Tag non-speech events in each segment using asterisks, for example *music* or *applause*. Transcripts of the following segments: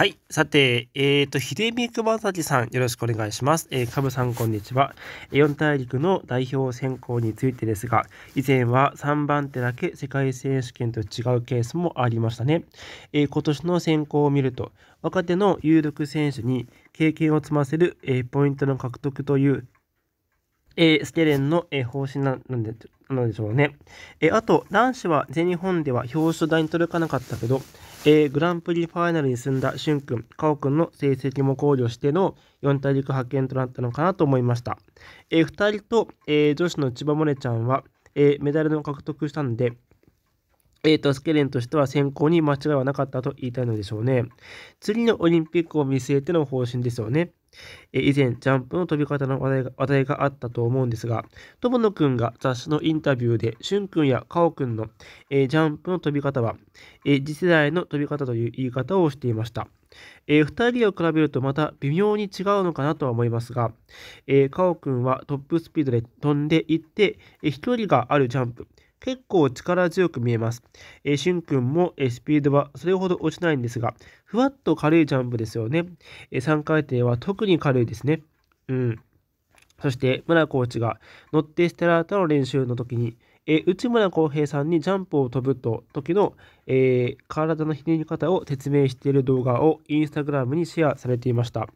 はい。さて、えっ、ー、と、秀美久さん、よろしくお願いします。えー、株さん、こんにちは。四大陸の代表選考についてですが、以前は3番手だけ世界選手権と違うケースもありましたね。えー、今年の選考を見ると、若手の有力選手に経験を積ませる、えー、ポイントの獲得という、えー、ステレンの、えー、方針なんで、なんでしょうね。えー、あと、男子は全日本では表彰台に届かなかったけど、えー、グランプリファイナルに進んだ駿君、カオ君の成績も考慮しての四大陸派遣となったのかなと思いました。えー、2人と、えー、女子の千葉萌音ちゃんは、えメダルを獲得したので、えーとスケレンとしては選考に間違いはなかったと言いたいのでしょうね。次のオリンピックを見据えての方針ですよね。以前、ジャンプの飛び方の話題があったと思うんですが、友野くんが雑誌のインタビューで、しゅんくんやかおくんの、えジャンプの飛び方は、え次世代の飛び方という言い方をしていました。えー、2人を比べるとまた微妙に違うのかなとは思いますが、えー、カオくんはトップスピードで飛んでいって、えー、飛距離があるジャンプ、結構力強く見えます。えー、シュン君も、えスピードはそれほど落ちないんですが、ふわっと軽いジャンプですよね。え3回転は特に軽いですね。うん。そして、村コーチが乗ってステラータの練習の時に、え内村航平さんにジャンプを飛ぶと時の、えー、体のひねり方を説明している動画をインスタグラムにシェアされていました。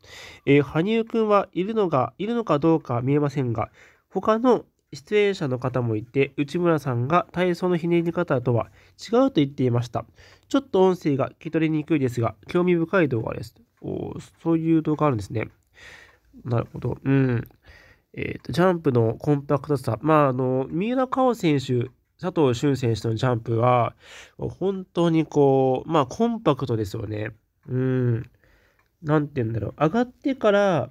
えー、羽生くんはいるのが、いるのかどうか見えませんが、他の出演者の方もいて、内村さんが体操のひねり方とは違うと言っていました。ちょっと音声が聞き取りにくいですが、興味深い動画です。おそういう動画あるんですね。なるほど。うん。えっ、ー、と、ジャンプのコンパクトさ。まあ、あの、三浦佳生選手、佐藤俊選手のジャンプは、本当にこう、まあ、コンパクトですよね。うん。なんて言うんだろう。上がってから、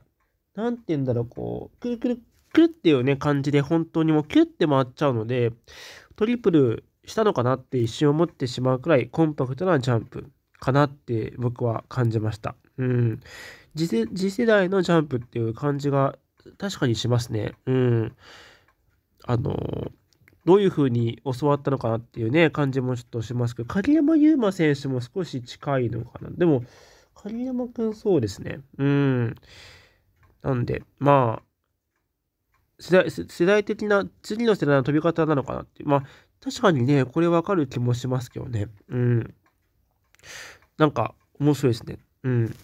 なんて言うんだろう、こう、くるくるキュッていうね、感じで本当にもうキュッて回っちゃうので、トリプルしたのかなって一瞬思ってしまうくらいコンパクトなジャンプかなって僕は感じました。うん。次世代のジャンプっていう感じが確かにしますね。うん。あの、どういうふうに教わったのかなっていうね、感じもちょっとしますけど、鍵山優真選手も少し近いのかな。でも、鍵山くんそうですね。うん。なんで、まあ、世代世代的な次の世代の飛び方なのかなってまあ確かにねこれわかる気もしますけどねうんなんか面白いですねうん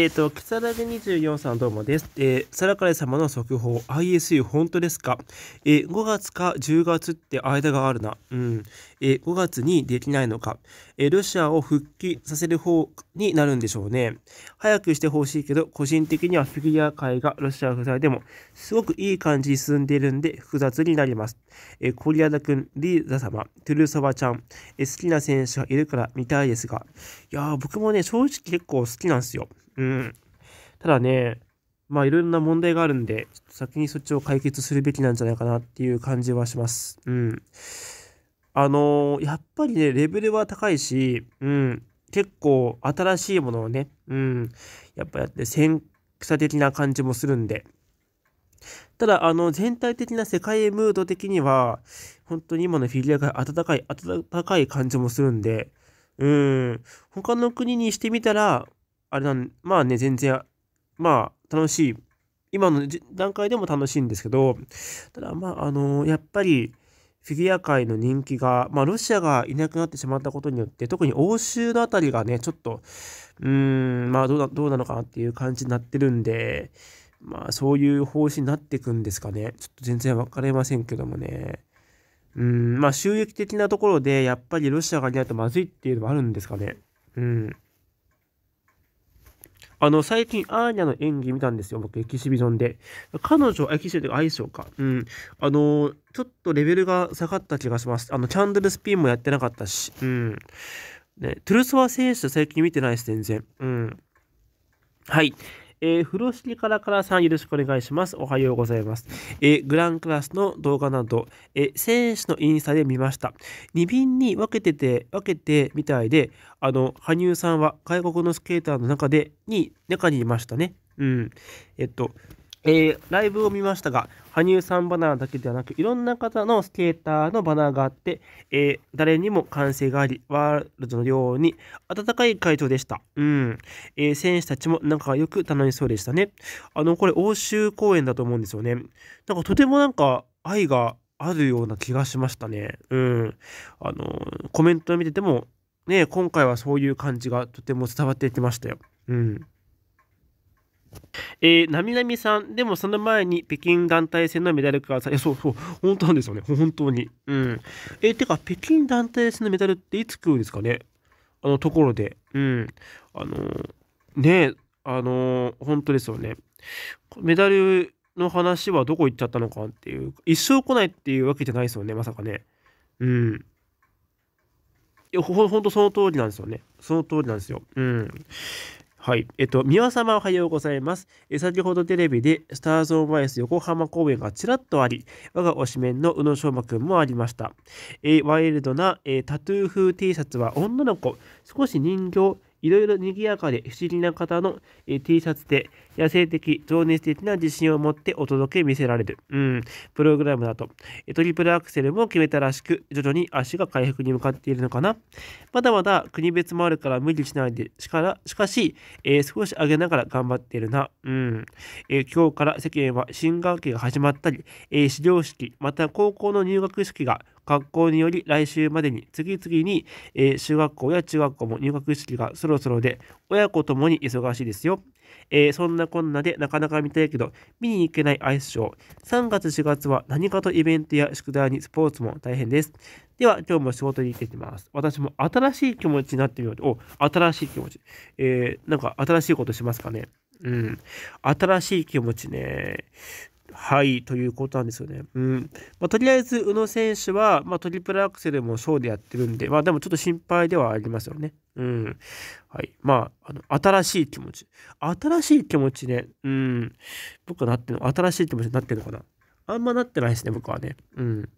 えっ、ー、と、木更で24さんどうもです。えー、サラカレ様の速報、ISU 本当ですかえー、5月か10月って間があるな。うん。えー、5月にできないのか。えー、ロシアを復帰させる方になるんでしょうね。早くしてほしいけど、個人的にはフィギュア界がロシア不在でも、すごくいい感じに進んでいるんで、複雑になります。えー、コリアダ君、リーザ様、トゥルソバちゃん、えー、好きな選手がいるから見たいですが、いやー、僕もね、正直結構好きなんですよ。うん。ただね、まあいろんな問題があるんで、ちょっと先にそっちを解決するべきなんじゃないかなっていう感じはします。うん。あのー、やっぱりね、レベルは高いし、うん、結構新しいものをね、うん、やっぱやって先駆的な感じもするんで。ただ、あの、全体的な世界ムード的には、本当に今のフィギュアが温かい、温かい感じもするんで、うん、他の国にしてみたら、あれなん、まあね、全然、まあ、楽しい。今の段階でも楽しいんですけど、ただまあ、あのやっぱり、フィギュア界の人気が、まあ、ロシアがいなくなってしまったことによって、特に欧州のあたりがね、ちょっと、うーん、まあどうな、どうなのかなっていう感じになってるんで、まあ、そういう方針になっていくんですかね。ちょっと全然分かりませんけどもね。うん、まあ、収益的なところで、やっぱりロシアがいないとまずいっていうのもあるんですかね。うん。あの、最近、アーニャの演技見たんですよ、僕、エキシビジョンで。彼女、エキシビジョンといか、うん。あの、ちょっとレベルが下がった気がします。あの、キャンドルスピンもやってなかったし。うん。ね、トゥルソワ選手、最近見てないです、全然。うん。はい。えー、風呂敷からからさんよろしくお願いします。おはようございます。えー、グランクラスの動画など、えー、選手のインスタで見ました。2便に分けてて、分けてみたいで、あの、羽生さんは外国のスケーターの中で、に、中にいましたね。うん。えっと、えー、ライブを見ましたが、羽生さんバナーだけではなく、いろんな方のスケーターのバナーがあって、えー、誰にも歓声があり、ワールドのように温かい会場でした。うん。えー、選手たちも仲良く楽しそうでしたね。あの、これ、欧州公演だと思うんですよね。なんか、とてもなんか、愛があるような気がしましたね。うん。あの、コメントを見てても、ね、今回はそういう感じがとても伝わってきましたよ。うん。えー、なみなみさん、でもその前に北京団体戦のメダルからさい。そうそう、本当なんですよね、本当に。うん。えー、てか、北京団体戦のメダルっていつ来るんですかねあのところで。うん。あのー、ねあのー、本当ですよね。メダルの話はどこ行っちゃったのかっていう、一生来ないっていうわけじゃないですよね、まさかね。うん。いや、ほほんとその通りなんですよね。その通りなんですよ。うん。はい。えっと、宮様おはようございます。え先ほどテレビで、スターズオンバイス横浜公演がちらっとあり、我が推しメンの宇野昌磨くんもありました。えワイルドな、えタトゥー風 T シャツは女の子、少し人形、いろいろ賑やかで不思議な方の、え T シャツで、野生的、情熱的な自信を持ってお届け見せられる。うん、プログラムだと。トリプルアクセルも決めたらしく、徐々に足が回復に向かっているのかな。まだまだ国別もあるから無理しないで、しかしかし、えー、少し上げながら頑張っているな。うん、えー、今日から世間は新学期が始まったり、えー、始業式、また高校の入学式が学校により来週までに次々に、えー、中学校や中学校も入学式がそろそろで親子ともに忙しいですよ。えー、そんなこんなでなかなか見たいけど、見に行けないアイスショー。3月4月は何かとイベントや宿題にスポーツも大変です。では、今日も仕事に行ってきます。私も新しい気持ちになってみようと。お、新しい気持ち。えー、なんか新しいことしますかね。うん。新しい気持ちね。はい、ということなんですよね。うん。まあ、とりあえず、宇野選手は、まあ、トリプルアクセルもショーでやってるんで、まあ、でもちょっと心配ではありますよね。うん。はい。まあ、あの、新しい気持ち。新しい気持ちね。うん。僕はなってるの、新しい気持ちになってるのかな。あんまなってないですね、僕はね。うん。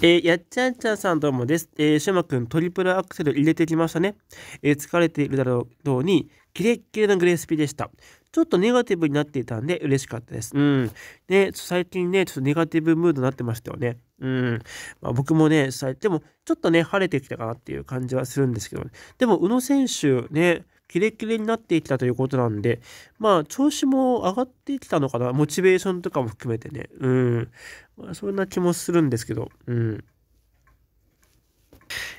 えー、やっちゃんちゃんさんどうもです。えー、しくん、トリプルアクセル入れてきましたね。えー、疲れているだろうに、キレッキレなグレースピでした。ちょっとネガティブになっていたんで嬉しかったです。うん。で、最近ね、ちょっとネガティブムードになってましたよね。うん。まあ、僕もね、でもちょっとね、晴れてきたかなっていう感じはするんですけど、ね、でも宇野選手ね、キレキレになってきたということなんで、まあ、調子も上がってきたのかな、モチベーションとかも含めてね、うん、まあ、そんな気もするんですけど、うん。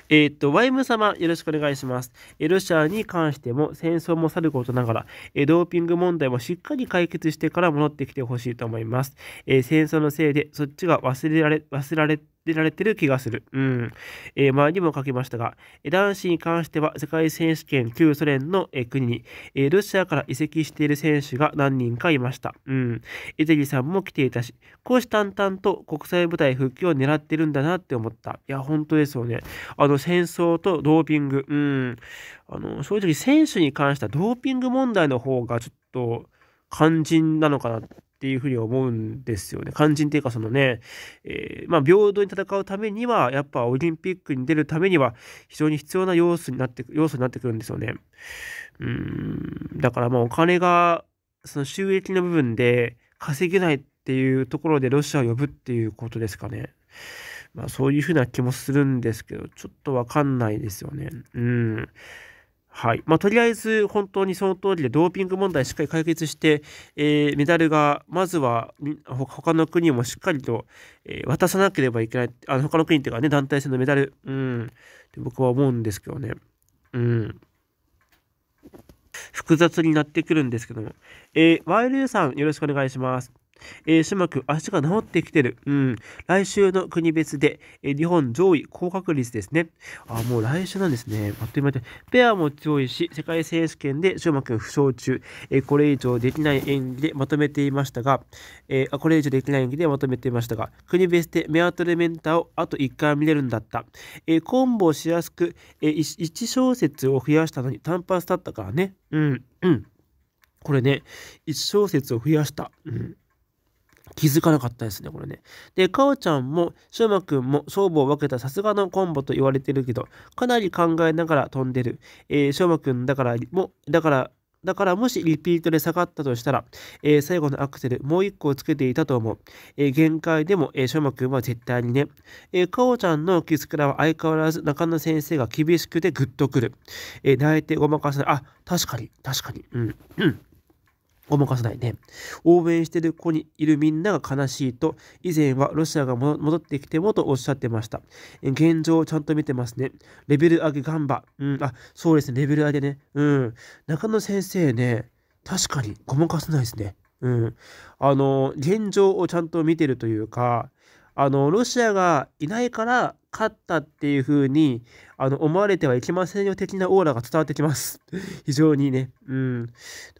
えー、っと、ワイム様、よろしくお願いします。ロシアに関しても戦争もさることながら、ドーピング問題もしっかり解決してから戻ってきてほしいと思います。戦争のせいで、そっちが忘れられ、忘れられて、出られてる気がする。うん。えー、前にも書きましたが、男子に関しては世界選手権旧ソ連の、え国に、えロシアから移籍している選手が何人かいました。うん。ゼリさんも来ていたし、虎視眈々と国際舞台復帰を狙ってるんだなって思った。いや、本当ですよね。あの、の戦争とドーピング。うん。あの、正直選手に関してはドーピング問題の方がちょっと肝心なのかなっていうふうに思うんですよね。肝心っていうかそのね、えー、まあ、平等に戦うためには、やっぱオリンピックに出るためには非常に必要な要素になってく、要素になってくるんですよね。うん。だからまあお金が、その収益の部分で稼げないっていうところでロシアを呼ぶっていうことですかね。まあ、そういうふうな気もするんですけど、ちょっとわかんないですよね。うん。はい。まあ、とりあえず、本当にその通りで、ドーピング問題しっかり解決して、えー、メダルが、まずは、他の国もしっかりと、えー、渡さなければいけない。あの、他の国っていうかね、団体戦のメダル、うん、って僕は思うんですけどね。うん。複雑になってくるんですけども。えー、ワイルーさん、よろしくお願いします。えー、島君、足が治ってきてる。うん。来週の国別で、えー、日本上位高確率ですね。あ、もう来週なんですね。あっという間で。ペアも強いし、世界選手権で島君負傷中。えー、これ以上できない演技でまとめていましたが、えー、これ以上できない演技でまとめていましたが、国別でメアトレメンタをあと1回見れるんだった。えー、コンボしやすく、えー、1小節を増やしたのに単発だったからね。うん、うん。これね、1小節を増やした。うん気づかなかったですね、これね。で、かおちゃんも、しゅうまくんも勝負を分けたさすがのコンボと言われてるけど、かなり考えながら飛んでる。えー、しゅうまくんだからも、だから、だからもしリピートで下がったとしたら、えー、最後のアクセルもう一個つけていたと思う。えー、限界でも、えー、しょまくんは絶対にね。えー、かおちゃんのキスクラは相変わらず中野先生が厳しくてグッとくる。えー、泣いてごまかせない。あ、確かに、確かに。うん。うん。ごまかさないね。応援してる子にいるみんなが悲しいと、以前はロシアが戻ってきてもとおっしゃってました。現状をちゃんと見てますね。レベル上げ頑張。うん、あ、そうですね、レベル上げね。うん。中野先生ね、確かにごまかさないですね。うん。あの、現状をちゃんと見てるというか、あの、ロシアがいないから勝ったっていう風にあの思われてはいけませんよ的なオーラが伝わってきます *laughs* 非常にね。うん。だ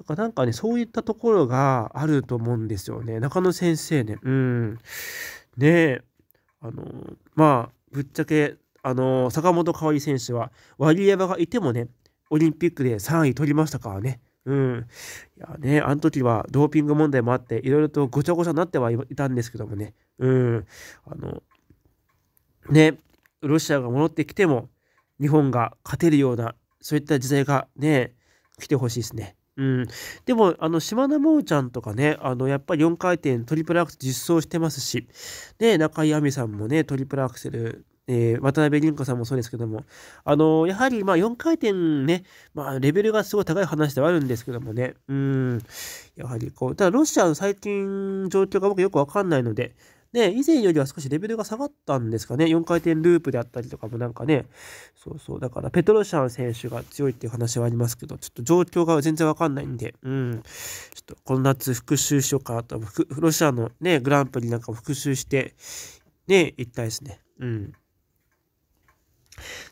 からなんかね、そういったところがあると思うんですよね。中野先生ね。うん。ねえ。あの、まあ、ぶっちゃけ、あの、坂本花織選手は、ワリエワがいてもね、オリンピックで3位取りましたからね。うん。いやね、あの時はドーピング問題もあって、いろいろとごちゃごちゃになってはいたんですけどもね。うん。あの、ね、ロシアが戻ってきても日本が勝てるようなそういった時代がね来てほしいですね。うん、でもあの島田萌央ちゃんとかねあのやっぱり4回転トリプルアクセル実装してますしで中井亜美さんもねトリプルアクセルえー、渡辺倫子さんもそうですけども、あのやはりまあ4回転ね、まあ、レベルがすごい高い話ではあるんですけどもね、うん、やはりこう、ただロシアの最近状況が僕よくわかんないので、で、以前よりは少しレベルが下がったんですかね。4回転ループであったりとかもなんかね、そうそう。だから、ペトロシャン選手が強いっていう話はありますけど、ちょっと状況が全然わかんないんで、うん。ちょっと、この夏復習しようかなと。ロシアのね、グランプリなんかも復習して、ね、行きたいですね。うん。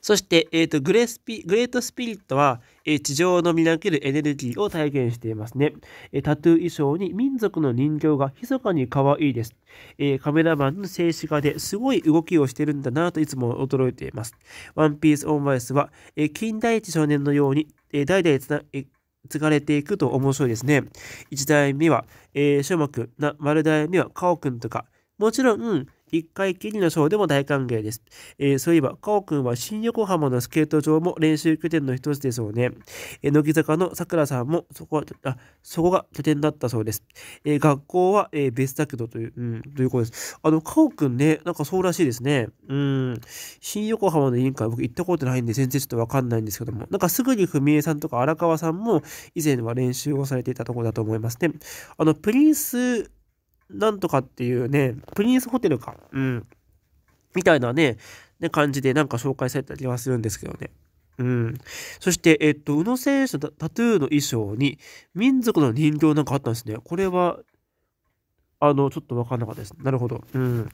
そして、えーとグレスピグレートスピリットは、えー、地上のみなけるエネルギーを体現していますね、えー、タトゥー衣装に民族の人形が密かに可愛いです、えー、カメラマンの静止画ですごい動きをしてるんだなといつも驚いています。ワンピースオンバイスは、え近代一少年のように、え代々つな、え継がれていくと面白いですね。1代目は、えー、ショくん、丸代目はカオくんとか、もちろん、一回きりのショーでも大歓迎です。えー、そういえば、カオ君は新横浜のスケート場も練習拠点の一つでしょうね。えー、乃木坂のさくらさんもそこはあそこが拠点だったそうです。えー、学校は、えー、別だけどという、うん、ということです。あの、カオ君ね、なんかそうらしいですね。うん、新横浜の委員会、僕行ったことないんで、全然ちょっとわかんないんですけども、なんかすぐに文江さんとか荒川さんも以前は練習をされていたところだと思いますね。あの、プリンスなんとかっていうね、プリンスホテルか。うん。みたいなね、ね感じでなんか紹介されたりはするんですけどね。うん。そして、えっと、宇野選手のタトゥーの衣装に民族の人形なんかあったんですね。これはあの、ちょっとわかんなかったです。なるほど。うん。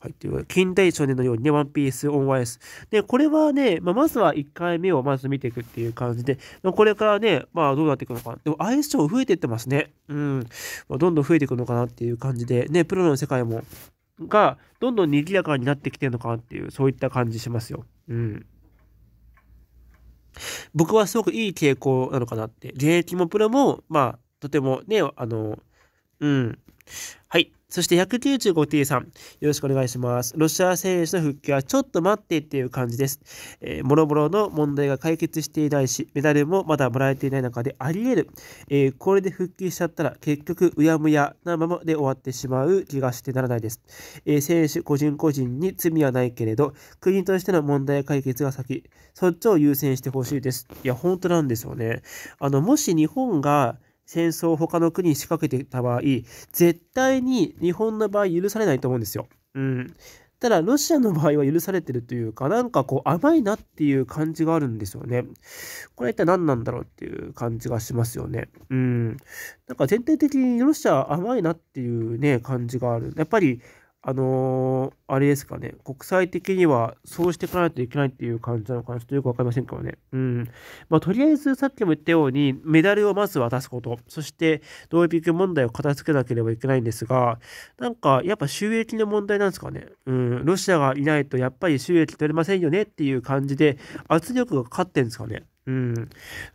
はい。という近代少年のようにね、ワンピース、オンワイス。で、これはね、まあ、まずは1回目をまず見ていくっていう感じで、まあ、これからね、まあ、どうなっていくのか。でも、アイスショー増えていってますね。うん。まあ、どんどん増えていくのかなっていう感じで、ね、プロの世界も、が、どんどん賑やかになってきてるのかなっていう、そういった感じしますよ。うん。僕はすごくいい傾向なのかなって。現役もプロも、まあ、とてもね、あの、うん、はい。そして 195T さん、よろしくお願いします。ロシア選手の復帰はちょっと待ってっていう感じです。えー、もろもろの問題が解決していないし、メダルもまだもらえていない中であり得る。えー、これで復帰しちゃったら、結局、うやむやなままで終わってしまう気がしてならないです。えー、選手個人個人に罪はないけれど、国としての問題解決が先、そっちを優先してほしいです。いや、本当なんですよね。あの、もし日本が、戦争を他の国に仕掛けてた場合、絶対に日本の場合許されないと思うんですよ。うん。ただ、ロシアの場合は許されてるというか、なんかこう甘いなっていう感じがあるんですよね。これ一体何なんだろうっていう感じがしますよね。うん。なんか全体的にロシア甘いなっていうね、感じがある。やっぱりあのー、あれですかね、国際的にはそうしていかないといけないっていう感じなのかな、ちょっとよくわかりませんからね。うん。まあ、とりあえずさっきも言ったように、メダルをまず渡すこと、そして、ドーピング問題を片付けなければいけないんですが、なんか、やっぱ収益の問題なんですかね。うん。ロシアがいないと、やっぱり収益取れませんよねっていう感じで、圧力がかかってんですかね。うん、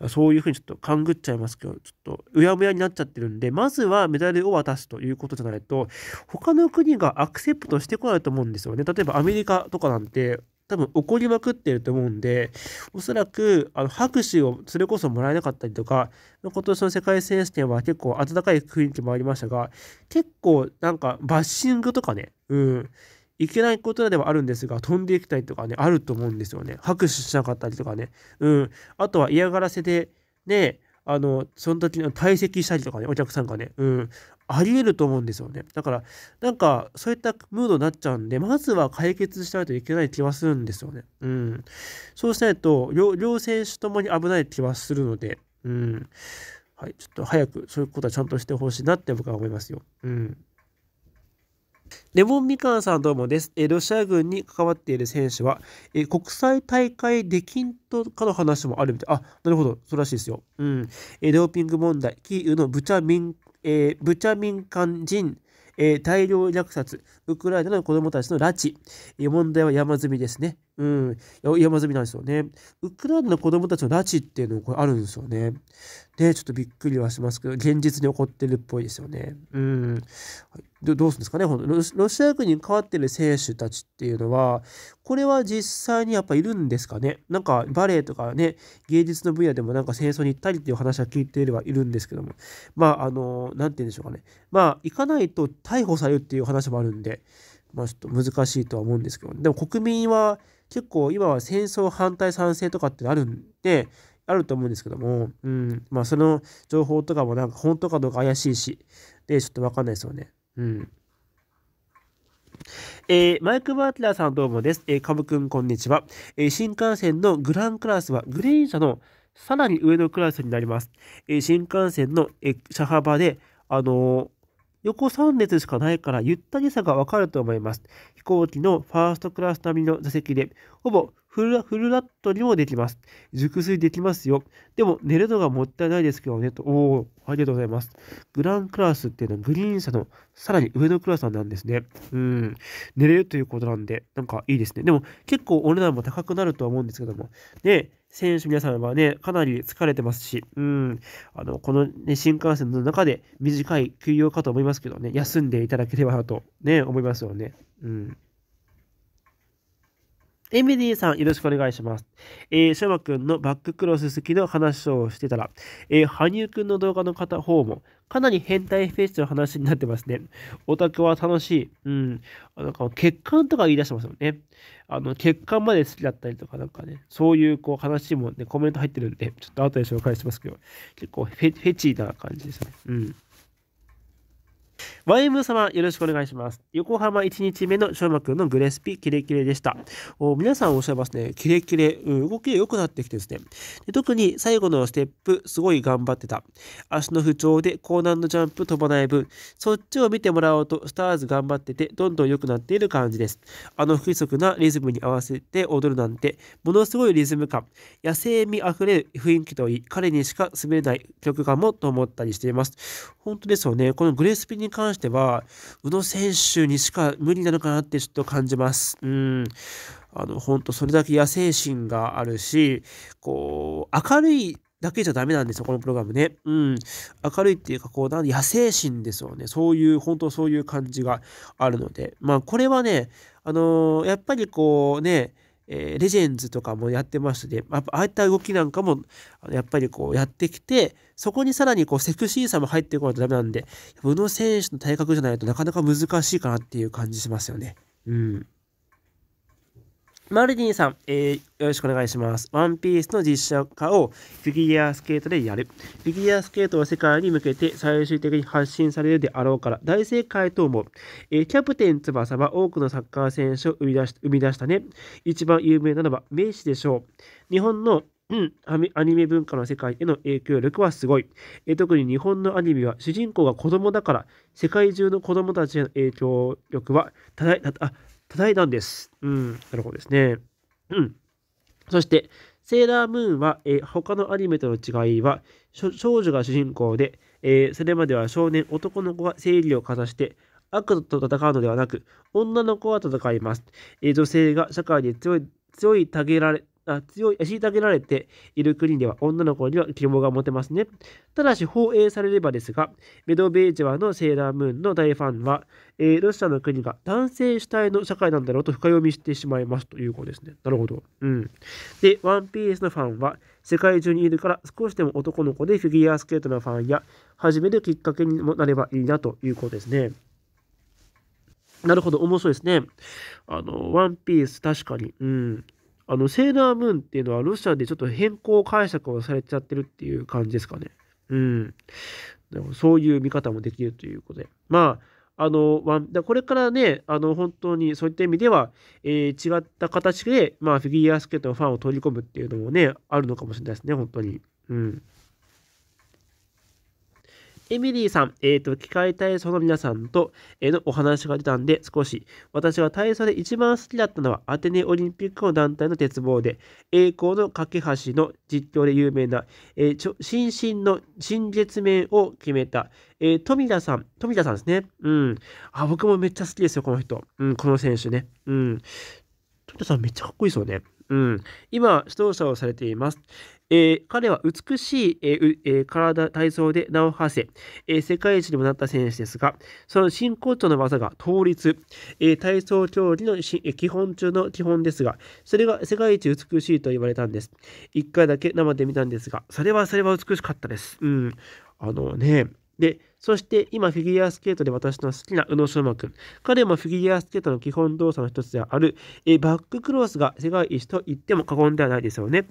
そういうふうにちょっと勘ぐっちゃいますけど、ちょっとうやむやになっちゃってるんで、まずはメダルを渡すということじゃないと、他の国がアクセプトしてこないと思うんですよね。例えばアメリカとかなんて、多分怒りまくってると思うんで、おそらくあの拍手をそれこそもらえなかったりとか、今年の世界選手権は結構温かい雰囲気もありましたが、結構なんかバッシングとかね、うん、いけないことではあるんですが、飛んでいきたいとかね、あると思うんですよね。拍手しなかったりとかね。うん。あとは嫌がらせで、ね、あの、その時の退席したりとかね、お客さんがね、うん。あり得ると思うんですよね。だから、なんか、そういったムードになっちゃうんで、まずは解決しないといけない気はするんですよね。うん。そうしないと、両選手ともに危ない気はするので、うん。はい、ちょっと早くそういうことはちゃんとしてほしいなって僕は思いますよ。うん。レモンみかんさんどうもです。えロシア軍に関わっている選手は、え国際大会できんとかの話もあるみたい。あ、なるほど。そうらしいですよ。うん。えドーピング問題、キーウのブチャ民、えブチャ民間人、えー、大量虐殺、ウクライナの子どもたちの拉致、え問題は山積みですね。うん。山積みなんですよね。ウクライナの子どもたちの拉致っていうのもこれあるんですよね。ちょっとびっくりはしますけど、現実に起こってるっぽいですよね。うん。どどうするんですかね、こロシア軍に関わってる選手たちっていうのは、これは実際にやっぱいるんですかね。なんかバレエとかね、芸術の分野でもなんか戦争に行ったりっていう話は聞いていればいるんですけども、まあ、あの、なんて言うんでしょうかね。まあ、行かないと逮捕されるっていう話もあるんで、まあ、ちょっと難しいとは思うんですけど、でも国民は結構今は戦争反対賛成とかってあるんで、あると思うんですけども、うん、まあその情報とかもなんか本当かどうか怪しいし、で、ちょっとわかんないですよね。うん。えー、マイク・バーティラーさんどうもです。えー、カブくんこんにちは、えー、新幹線のグランクラスはグレーン車のさらに上のクラスになります。え新幹線の、え車幅で、あの横3列しかないからゆったりさがわかると思います。飛行機のファーストクラス並みの座席で、ほぼフルフルラットにもできます。熟睡できますよ。でも寝るのがもったいないですけどね。とおお、ありがとうございます。グランクラスっていうのはグリーン車のさらに上のクラスなんですね。うん。寝れるということなんで、なんかいいですね。でも結構お値段も高くなるとは思うんですけども。で、選手皆さんはね、かなり疲れてますし、うん、あの、この、ね、新幹線の中で短い休養かと思いますけどね、休んでいただければなとね、思いますよね。うん。エミリーさん、よろしくお願いします。えー、シャマくんのバッククロス好きの話をしてたら、えー、羽生くんの動画の片方も、かなり変態フェスの話になってますね。オタクは楽しい。うん。なんか、血管とか言い出してますよね。あの、血管まで好きだったりとか、なんかね、そういうこう話もね、コメント入ってるんで、ちょっと後で紹介しますけど、結構フェフェチーな感じですね。うん。YM 様、よろしくお願いします。横浜1日目の翔馬くんのグレスピ、キレキレでした。お皆さんおっしゃいますね。キレキレ、うん、動きが良くなってきてですねで。特に最後のステップ、すごい頑張ってた。足の不調で高難度ジャンプ飛ばない分、そっちを見てもらおうと、スターズ頑張ってて、どんどん良くなっている感じです。あの不規則なリズムに合わせて踊るなんて、ものすごいリズム感、野生味あふれる雰囲気といい、彼にしか滑れない曲かもと思ったりしています。本当ですよね。このグレスピにに関しては、宇野選手にしか無理なのかなってちょっと感じます。うん。あの、本当それだけ野生心があるし、こう、明るいだけじゃダメなんですよ、このプログラムね。うん。明るいっていうか、こう、なん野生心ですよね。そういう、本当そういう感じがあるので。まあ、これはね、あのー、やっぱりこうね、えー、レジェンズとかもやってますね。ああいった動きなんかも、やっぱりこうやってきて、そこにさらにこうセクシーさも入ってこないとダメなんで、宇野選手の体格じゃないとなかなか難しいかなっていう感じしますよね。うん。マルディンさん、えー、よろしくお願いします。ワンピースの実写化をフィギュアスケートでやる。フィギュアスケートは世界に向けて最終的に発信されるであろうから大正解と思う。えー、キャプテン翼は多くのサッカー選手を生み出し生み出したね。一番有名なのは名詞でしょう。日本のうん、アニメ文化の世界への影響力はすごい。え特に日本のアニメは主人公が子供だから、世界中の子供たちへの影響力はたたあ叩いたんです。うん、なるほどですね。うん。そして、セーラームーンは、えー、他のアニメとの違いは、少女が主人公で、えー、それまでは少年男の子が生理をかざして、悪と戦うのではなく、女の子は戦います。えー、女性が社会に強い、強いたげられ、あ強い、虐げられている国では女の子には希望が持てますね。ただし放映されればですが、メドベージェワのセーラームーンの大ファンは、えー、ロシアの国が男性主体の社会なんだろうと深読みしてしまいますということですね。なるほど。うん。で、ワンピースのファンは、世界中にいるから少しでも男の子でフィギュアスケートのファンや始めるきっかけにもなればいいなということですね。なるほど、面白いですね。あの、ワンピース確かに。うん。あの、セーラームーンっていうのはロシアでちょっと変更解釈をされちゃってるっていう感じですかね。うん。でもそういう見方もできるということで。まあ、あの、これからね、あの、本当にそういった意味では、えー、違った形で、まあ、フィギュアスケートのファンを取り込むっていうのもね、あるのかもしれないですね、本当に。うん。エミリーさん、えっ、ー、と、機械体操の皆さんと、えー、のお話が出たんで、少し、私が体操で一番好きだったのは、アテネオリンピックの団体の鉄棒で、栄光の架け橋の実況で有名な、えー、新進の新月面を決めた、えー、富田さん、富田さんですね。うん。あ、僕もめっちゃ好きですよ、この人。うん、この選手ね。うん。富田さん、めっちゃかっこいいですよね。うん、今、指導者をされています。えー、彼は美しい、えーえー、体、体操で名を馳せ、え世界一にもなった選手ですが、その真骨頂の技が倒立、え体操競技の基本中の基本ですが、それが世界一美しいと言われたんです。1回だけ生で見たんですが、それはそれは美しかったです。うん。あのね、で、そして今フィギュアスケートで私の好きな宇野昌磨くん。彼もフィギュアスケートの基本動作の一つである、えバッククロスが世界一と言っても過言ではないですよね。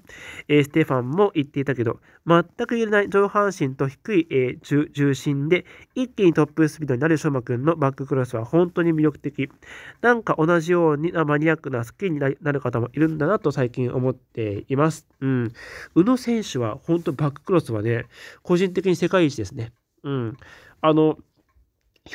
えステファンも言っていたけど、全く揺れない上半身と低い、え重重心で一気にトップスピードになる昌磨くんのバッククロスは本当に魅力的。なんか同じようにマニアックな好きになる方もいるんだなと最近思っています。うん。宇野選手は本当バッククロスはね、個人的に世界一ですね。うん。あの、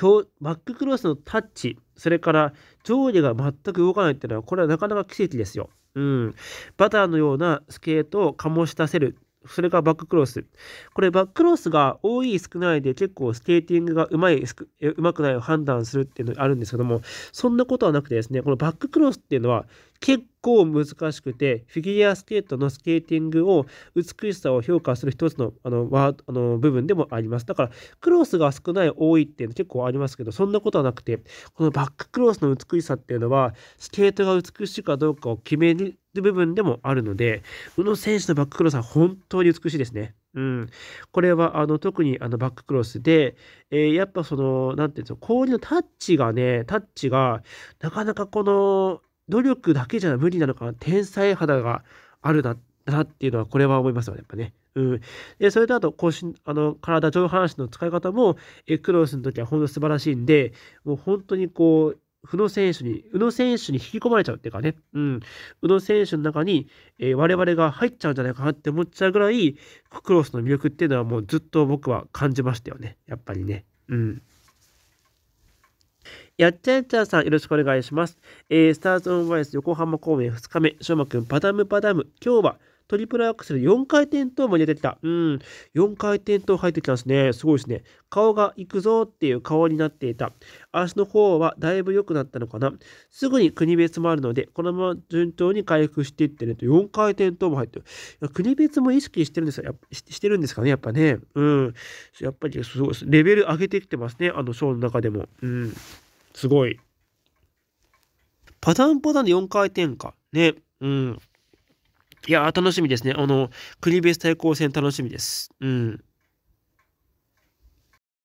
表バッククロスのタッチ、それから上下が全く動かないっていうのは、これはなかなか奇跡ですよ。うん。バターのようなスケートを醸し出せる。それがバッククロス。これバッククロスが多い少ないで結構スケーティングがうまい、うまくないを判断するっていうのがあるんですけども、そんなことはなくてですね、このバッククロスっていうのは結構難しくて、フィギュアスケートのスケーティングを美しさを評価する一つのあのワあの部分でもあります。だから、クロスが少ない、多いっていうの結構ありますけど、そんなことはなくて、このバッククロスの美しさっていうのは、スケートが美しいかどうかを決める部分でもあるので、宇野選手のバッククロスは本当に美しいですね。うん、これはあの特にあのバッククロスで、えー、やっぱその、なんていうんですか、氷のタッチがね、タッチが、なかなかこの、努力だけじゃ無理なのかな、天才肌があるな、なっていうのは、これは思いますよね、やっぱね。うん、でそれとあと更新あの体上半身の使い方もえクロスの時はほんと素晴らしいんでもう本当にこう宇野選手に、宇野選手に引き込まれちゃうっていうかね、うん、宇野選手の中に、えー、我々が入っちゃうんじゃないかなって思っちゃうぐらい、クロスの魅力っていうのはもうずっと僕は感じましたよね、やっぱりね。うん。やっちゃえちゃんさん、よろしくお願いします。えー、スターズオンワイス横浜公演2日目、しょうまくん、パダムパダム、今日は、トリプルアクセル4回転倒も入れてきた。うん。4回転倒入ってきたんですね。すごいですね。顔が行くぞっていう顔になっていた。足の方はだいぶ良くなったのかな。すぐに国別もあるので、このまま順調に回復していってねと、4回転倒も入ってる。国別も意識してるんですよ。ししてるんですかね、やっぱね。うん。やっぱりすごいです。レベル上げてきてますね。あのショーの中でも。うん。すごい。パターンパターンで4回転か。ね。うん。いや楽しみですね。あの、国別対抗戦楽しみです。うん。